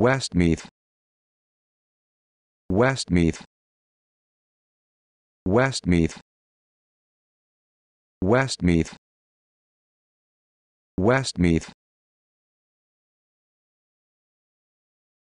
Westmeath Westmeath Westmeath Westmeath Westmeath